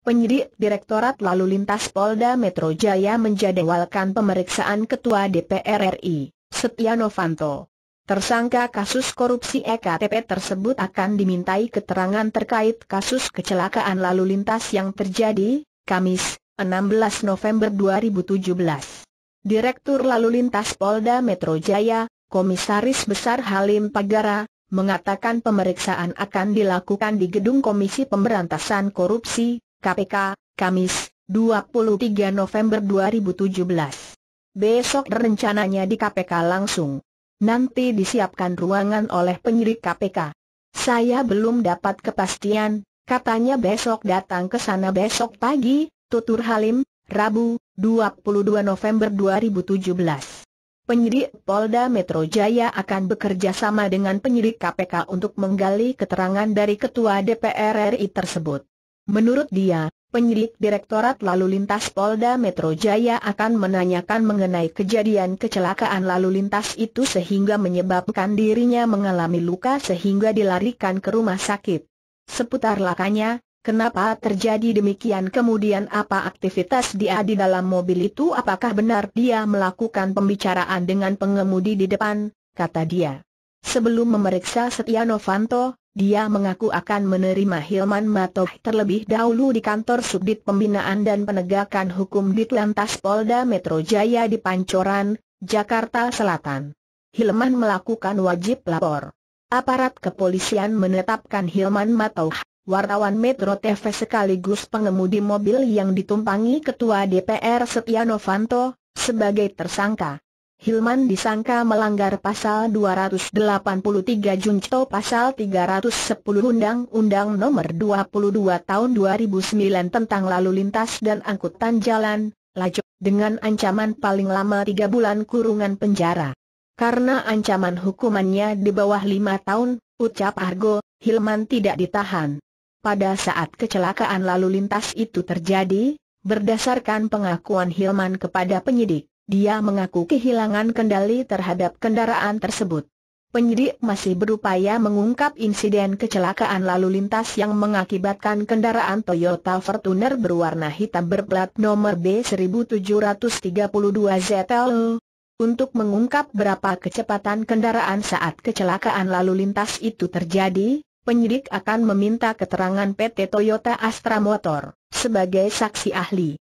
Penyidik Direktorat Lalu Lintas Polda Metro Jaya menjadwalkan pemeriksaan Ketua DPR RI, Setia Novanto. Tersangka kasus korupsi EKTP tersebut akan dimintai keterangan terkait kasus kecelakaan lalu lintas yang terjadi, Kamis, 16 November 2017. Direktur Lalu Lintas Polda Metro Jaya, Komisaris Besar Halim Pagara, mengatakan pemeriksaan akan dilakukan di Gedung Komisi Pemberantasan Korupsi, KPK, Kamis, 23 November 2017. Besok rencananya di KPK langsung. Nanti disiapkan ruangan oleh penyidik KPK. Saya belum dapat kepastian, katanya besok datang ke sana besok pagi, tutur Halim, Rabu, 22 November 2017. Penyidik Polda Metro Jaya akan bekerja sama dengan penyidik KPK untuk menggali keterangan dari Ketua DPR RI tersebut. Menurut dia, penyidik Direktorat Lalu Lintas Polda Metro Jaya akan menanyakan mengenai kejadian kecelakaan lalu lintas itu sehingga menyebabkan dirinya mengalami luka sehingga dilarikan ke rumah sakit. Seputar lakanya, kenapa terjadi demikian kemudian apa aktivitas dia di dalam mobil itu apakah benar dia melakukan pembicaraan dengan pengemudi di depan, kata dia. Sebelum memeriksa Setia Novanto, dia mengaku akan menerima Hilman Matoh terlebih dahulu di kantor Subdit Pembinaan dan Penegakan Hukum di Ditlantas Polda Metro Jaya di Pancoran, Jakarta Selatan. Hilman melakukan wajib lapor. Aparat kepolisian menetapkan Hilman Matoh, wartawan Metro TV sekaligus pengemudi mobil yang ditumpangi Ketua DPR Setia Novanto, sebagai tersangka. Hilman disangka melanggar pasal 283 Junto pasal 310 Undang-Undang Nomor 22 Tahun 2009 tentang Lalu Lintas dan Angkutan Jalan, lajo, dengan ancaman paling lama tiga bulan kurungan penjara. Karena ancaman hukumannya di bawah lima tahun, ucap Argo, Hilman tidak ditahan. Pada saat kecelakaan lalu lintas itu terjadi, berdasarkan pengakuan Hilman kepada penyidik, dia mengaku kehilangan kendali terhadap kendaraan tersebut. Penyidik masih berupaya mengungkap insiden kecelakaan lalu lintas yang mengakibatkan kendaraan Toyota Fortuner berwarna hitam berplat nomor B1732ZL. Untuk mengungkap berapa kecepatan kendaraan saat kecelakaan lalu lintas itu terjadi, penyidik akan meminta keterangan PT Toyota Astra Motor sebagai saksi ahli.